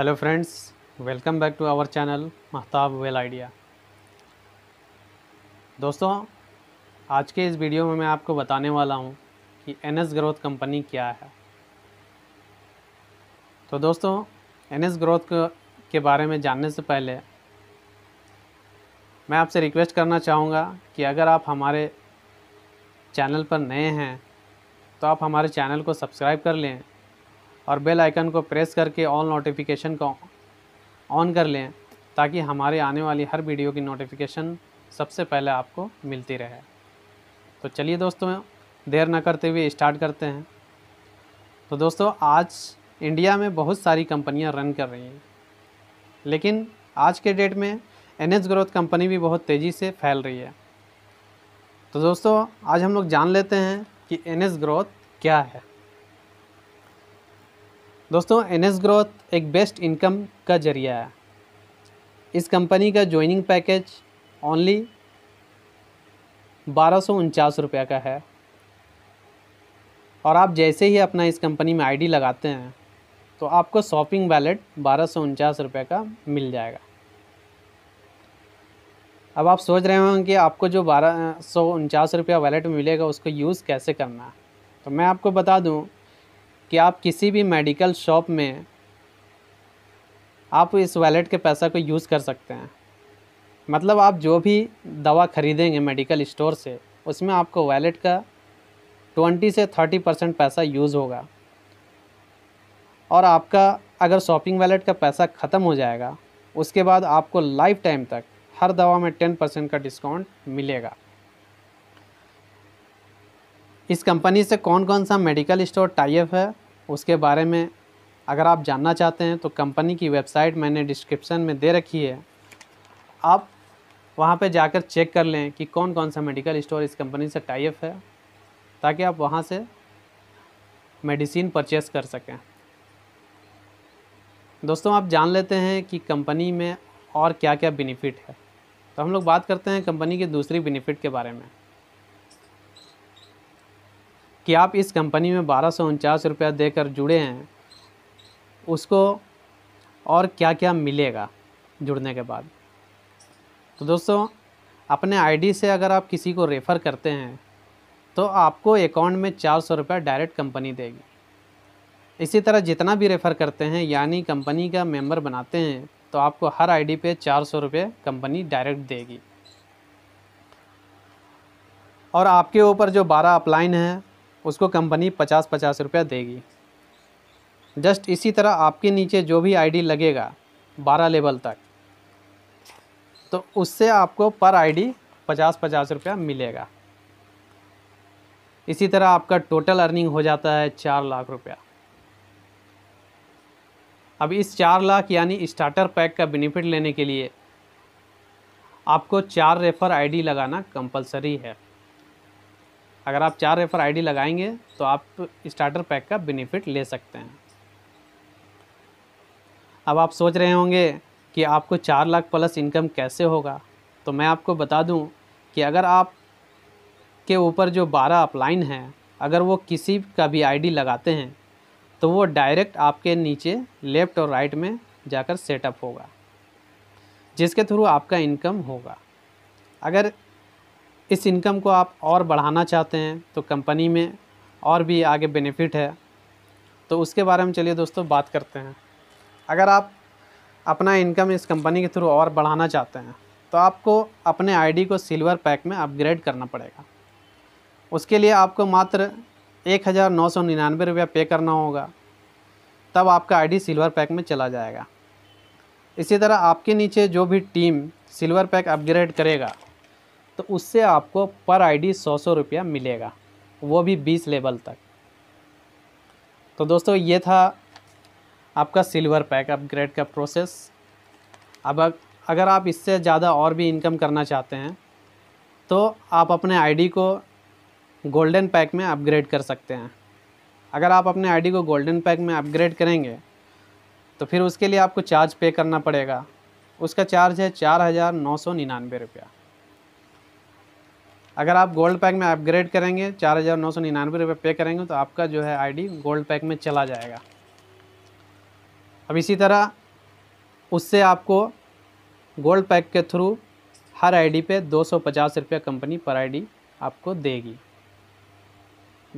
hello friends welcome back to our channel Mahtab well idea दोस्तों आज के इस वीडियो में मैं आपको बताने वाला हूं कि एन एस ग्रोथ कंपनी क्या है तो दोस्तों एन एस ग्रोथ के बारे में जानने से पहले मैं आपसे रिक्वेस्ट करना चाहूँगा कि अगर आप हमारे चैनल पर नए हैं तो आप हमारे चैनल को सब्सक्राइब कर लें और बेल आइकन को प्रेस करके ऑल नोटिफिकेशन को ऑन कर लें ताकि हमारे आने वाली हर वीडियो की नोटिफिकेशन सबसे पहले आपको मिलती रहे तो चलिए दोस्तों देर ना करते हुए स्टार्ट करते हैं तो दोस्तों आज इंडिया में बहुत सारी कंपनियां रन कर रही हैं लेकिन आज के डेट में एन ग्रोथ कंपनी भी बहुत तेज़ी से फैल रही है तो दोस्तों आज हम लोग जान लेते हैं कि एन ग्रोथ क्या है दोस्तों एन एस ग्रोथ एक बेस्ट इनकम का जरिया है इस कंपनी का ज्वाइनिंग पैकेज ओनली बारह सौ रुपये का है और आप जैसे ही अपना इस कंपनी में आईडी लगाते हैं तो आपको शॉपिंग वैलेट बारह सौ रुपये का मिल जाएगा अब आप सोच रहे होंगे कि आपको जो बारह सौ रुपया वैलेट में मिलेगा उसको यूज़ कैसे करना है तो मैं आपको बता दूं कि आप किसी भी मेडिकल शॉप में आप इस वैलेट के पैसा को यूज़ कर सकते हैं मतलब आप जो भी दवा ख़रीदेंगे मेडिकल स्टोर से उसमें आपको वैलेट का ट्वेंटी से थर्टी परसेंट पैसा यूज़ होगा और आपका अगर शॉपिंग वैलेट का पैसा ख़त्म हो जाएगा उसके बाद आपको लाइफ टाइम तक हर दवा में टेन परसेंट का डिस्काउंट मिलेगा इस कंपनी से कौन कौन सा मेडिकल स्टोर टाइप है उसके बारे में अगर आप जानना चाहते हैं तो कंपनी की वेबसाइट मैंने डिस्क्रिप्शन में दे रखी है आप वहाँ पे जाकर चेक कर लें कि कौन कौन सा मेडिकल स्टोर इस कंपनी से टाइप है ताकि आप वहाँ से मेडिसिन परचेस कर सकें दोस्तों आप जान लेते हैं कि कंपनी में और क्या क्या बेनिफिट है तो हम लोग बात करते हैं कंपनी के दूसरी बेनिफिट के बारे में कि आप इस कंपनी में बारह सौ उनचास रुपया देकर जुड़े हैं उसको और क्या क्या मिलेगा जुड़ने के बाद तो दोस्तों अपने आईडी से अगर आप किसी को रेफ़र करते हैं तो आपको अकाउंट में चार सौ रुपया डायरेक्ट कंपनी देगी इसी तरह जितना भी रेफ़र करते हैं यानी कंपनी का मेंबर बनाते हैं तो आपको हर आईडी पे चार सौ रुपये कंपनी डायरेक्ट देगी और आपके ऊपर जो बारह अपलाइन हैं उसको कंपनी पचास पचास रुपया देगी जस्ट इसी तरह आपके नीचे जो भी आईडी लगेगा बारह लेवल तक तो उससे आपको पर आईडी पचास पचास रुपया मिलेगा इसी तरह आपका टोटल अर्निंग हो जाता है चार लाख रुपया अब इस चार लाख यानी स्टार्टर पैक का बेनिफिट लेने के लिए आपको चार रेफर आईडी लगाना कंपलसरी है अगर आप चार रेफर आईडी लगाएंगे तो आप स्टार्टर पैक का बेनिफिट ले सकते हैं अब आप सोच रहे होंगे कि आपको चार लाख प्लस इनकम कैसे होगा तो मैं आपको बता दूं कि अगर आप के ऊपर जो बारह अपलाइन हैं अगर वो किसी का भी आईडी लगाते हैं तो वो डायरेक्ट आपके नीचे लेफ़्ट और राइट में जाकर सेटअप होगा जिसके थ्रू आपका इनकम होगा अगर इस इनकम को आप और बढ़ाना चाहते हैं तो कंपनी में और भी आगे बेनिफिट है तो उसके बारे में चलिए दोस्तों बात करते हैं अगर आप अपना इनकम इस कंपनी के थ्रू और बढ़ाना चाहते हैं तो आपको अपने आईडी को सिल्वर पैक में अपग्रेड करना पड़ेगा उसके लिए आपको मात्र एक हज़ार नौ सौ निन्यानवे रुपया पे करना होगा तब आपका आईडी सिल्वर पैक में चला जाएगा इसी तरह आपके नीचे जो भी टीम सिल्वर पैक अपग्रेड करेगा तो उससे आपको पर आईडी सौ सौ रुपया मिलेगा वो भी बीस लेवल तक तो दोस्तों ये था आपका सिल्वर पैक अपग्रेड का प्रोसेस अब अगर आप इससे ज़्यादा और भी इनकम करना चाहते हैं तो आप अपने आईडी को गोल्डन पैक में अपग्रेड कर सकते हैं अगर आप अपने आईडी को गोल्डन पैक में अपग्रेड करेंगे तो फिर उसके लिए आपको चार्ज पे करना पड़ेगा उसका चार्ज है चार हज़ार नौ सौ निन्यानवे रुपया अगर आप गोल्ड पैक में अपग्रेड करेंगे चार हज़ार नौ सौ निन्यानवे रुपये पे करेंगे तो आपका जो है आईडी गोल्ड पैक में चला जाएगा अब इसी तरह उससे आपको गोल्ड पैक के थ्रू हर आईडी पे दो सौ पचास रुपये कंपनी पर आईडी आपको देगी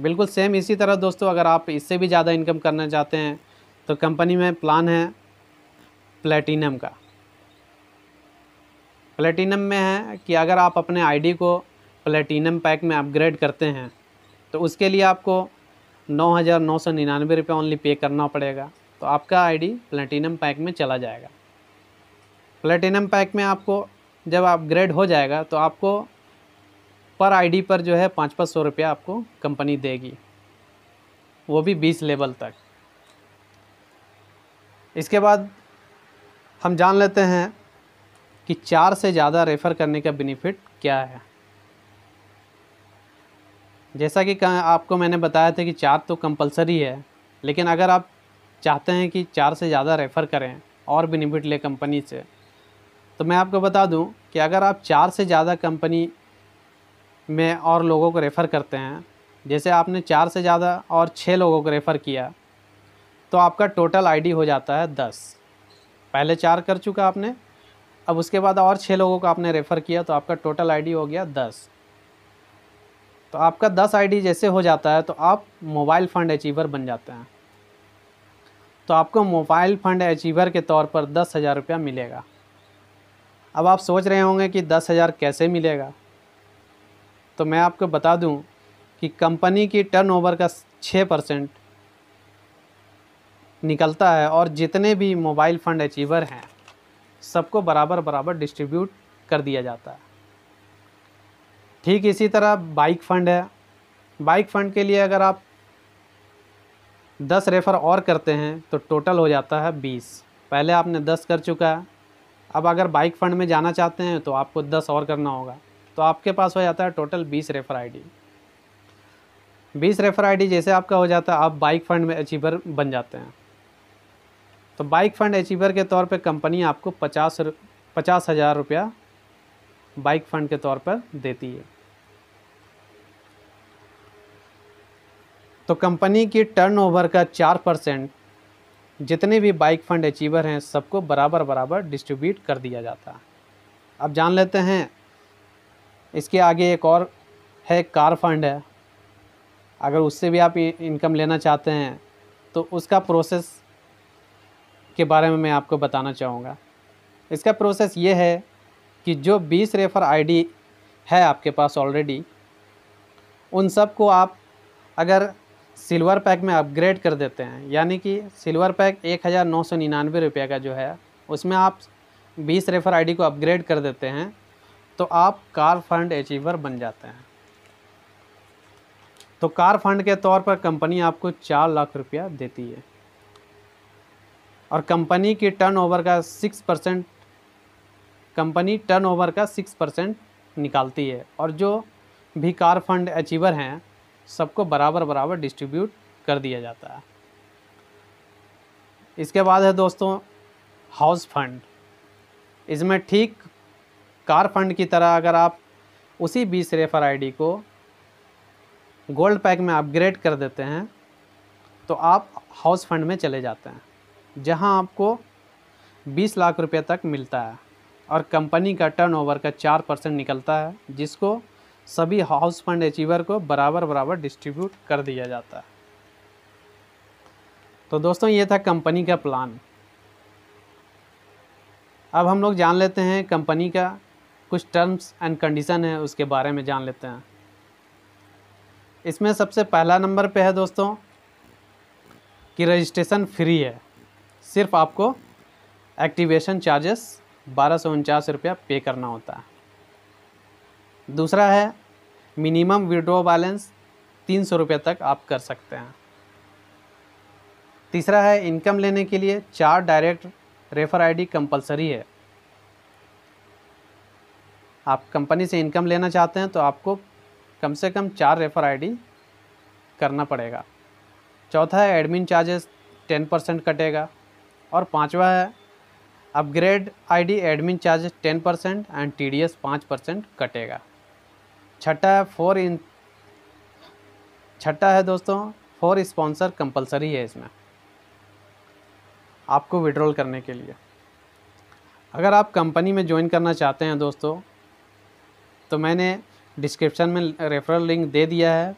बिल्कुल सेम इसी तरह दोस्तों अगर आप इससे भी ज़्यादा इनकम करना चाहते हैं तो कंपनी में प्लान है प्लेटिनम का प्लेटिनम में है कि अगर आप अपने आईडी को प्लेटिनम पैक में अपग्रेड करते हैं तो उसके लिए आपको नौ हज़ार नौ सौ निन्यानवे रुपये ओनली पे करना पड़ेगा तो आपका आईडी प्लेटिनम पैक में चला जाएगा प्लेटिनम पैक में आपको जब अपग्रेड हो जाएगा तो आपको पर आईडी पर जो है पाँच पाँच सौ रुपया आपको कंपनी देगी वो भी बीस लेवल तक इसके बाद हम जान लेते हैं कि चार से ज़्यादा रेफ़र करने का बेनिफिट क्या है जैसा कि आपको मैंने बताया था कि चार तो कंपलसरी है लेकिन अगर आप चाहते हैं कि चार से ज़्यादा रेफ़र करें और बेनिफिट लें कंपनी से तो मैं आपको बता दूं कि अगर आप चार से ज़्यादा कंपनी में और लोगों को रेफ़र करते हैं जैसे आपने चार से ज़्यादा और छः लोगों को रेफ़र किया तो आपका टोटल आईडी हो जाता है दस पहले चार कर चुका आपने अब उसके बाद और छः लोगों को आपने रेफ़र किया तो आपका टोटल आईडी हो गया दस तो आपका दस आईडी जैसे हो जाता है तो आप मोबाइल फ़ंड अचीवर बन जाते हैं तो आपको मोबाइल फ़ंड अचीवर के तौर पर दस हज़ार रुपया मिलेगा अब आप सोच रहे होंगे कि दस हज़ार कैसे मिलेगा तो मैं आपको बता दूं कि कंपनी की टर्नओवर का छः परसेंट निकलता है और जितने भी मोबाइल फ़ंड अचीवर हैं सबको बराबर बराबर डिस्ट्रीब्यूट कर दिया जाता है ठीक इसी तरह बाइक फंड है बाइक फंड के लिए अगर आप दस रेफ़र और करते हैं तो टोटल हो जाता है बीस पहले आपने दस कर चुका है अब अगर बाइक फंड में जाना चाहते हैं तो आपको दस और करना होगा तो आपके पास हो जाता है टोटल बीस रेफ़र आईडी बीस रेफ़र आईडी जैसे आपका हो जाता है आप बाइक फंड में अचीवर बन जाते हैं तो बाइक फंड अचीवर के तौर पर कंपनी आपको पचास पचास हज़ार रुपया बाइक फंड के तौर पर देती है तो कंपनी की टर्नओवर का चार परसेंट जितने भी बाइक फंड अचीवर हैं सबको बराबर बराबर डिस्ट्रीब्यूट कर दिया जाता है अब जान लेते हैं इसके आगे एक और है कार फंड है अगर उससे भी आप इनकम लेना चाहते हैं तो उसका प्रोसेस के बारे में मैं आपको बताना चाहूँगा इसका प्रोसेस ये है कि जो 20 रेफर आईडी है आपके पास ऑलरेडी उन सब को आप अगर सिल्वर पैक में अपग्रेड कर देते हैं यानी कि सिल्वर पैक एक हज़ार नौ सौ निन्यानवे रुपये का जो है उसमें आप बीस रेफर आईडी को अपग्रेड कर देते हैं तो आप कार फंड अचीवर बन जाते हैं तो कार फंड के तौर पर कंपनी आपको चार लाख रुपया देती है और कंपनी की टर्नओवर का सिक्स परसेंट कंपनी टर्नओवर का सिक्स परसेंट निकालती है और जो भी कार फंड अचीवर हैं सबको बराबर बराबर डिस्ट्रीब्यूट कर दिया जाता है इसके बाद है दोस्तों हाउस फंड इसमें ठीक कार फंड की तरह अगर आप उसी बीस रेफर आईडी को गोल्ड पैक में अपग्रेड कर देते हैं तो आप हाउस फंड में चले जाते हैं जहां आपको 20 लाख रुपए तक मिलता है और कंपनी का टर्नओवर का चार परसेंट निकलता है जिसको सभी हाउस फंड अचीवर को बराबर बराबर डिस्ट्रीब्यूट कर दिया जाता है तो दोस्तों ये था कंपनी का प्लान अब हम लोग जान लेते हैं कंपनी का कुछ टर्म्स एंड कंडीशन है उसके बारे में जान लेते हैं इसमें सबसे पहला नंबर पे है दोस्तों कि रजिस्ट्रेशन फ्री है सिर्फ आपको एक्टिवेशन चार्जेस बारह सौ उनचास रुपया पे करना होता है दूसरा है मिनिमम विड्रो बैलेंस तीन सौ रुपये तक आप कर सकते हैं तीसरा है इनकम लेने के लिए चार डायरेक्ट रेफर आईडी कंपलसरी है आप कंपनी से इनकम लेना चाहते हैं तो आपको कम से कम चार रेफर आईडी करना पड़ेगा चौथा है एडमिन चार्जेस टेन परसेंट कटेगा और पांचवा है upgrade ID admin charges ten percent and TDS पाँच परसेंट कटेगा छठा फोर इन छठा है दोस्तों फोर स्पॉन्सर कंपलसरी है इसमें आपको विड्रॉल करने के लिए अगर आप कंपनी में ज्वाइन करना चाहते हैं दोस्तों तो मैंने डिस्क्रिप्शन में रेफरल लिंक दे दिया है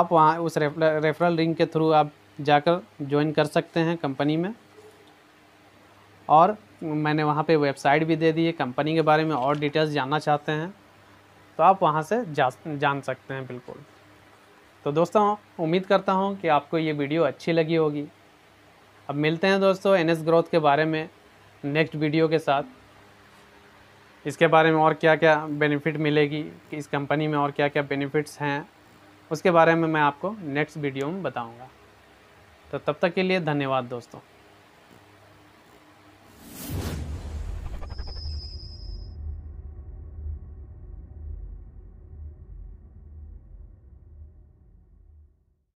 आप वहाँ उस रेफरल लिंक के थ्रू आप जाकर ज्वाइन कर सकते हैं कंपनी में और मैंने वहाँ पे वेबसाइट भी दे दी है कंपनी के बारे में और डिटेल्स जानना चाहते हैं तो आप वहाँ से जा जान सकते हैं बिल्कुल तो दोस्तों उम्मीद करता हूँ कि आपको ये वीडियो अच्छी लगी होगी अब मिलते हैं दोस्तों एन एस ग्रोथ के बारे में नेक्स्ट वीडियो के साथ इसके बारे में और क्या क्या बेनिफिट मिलेगी कि इस कंपनी में और क्या क्या बेनिफिट्स हैं उसके बारे में मैं आपको नेक्स्ट वीडियो में बताऊंगा तो तब तक के लिए धन्यवाद दोस्तों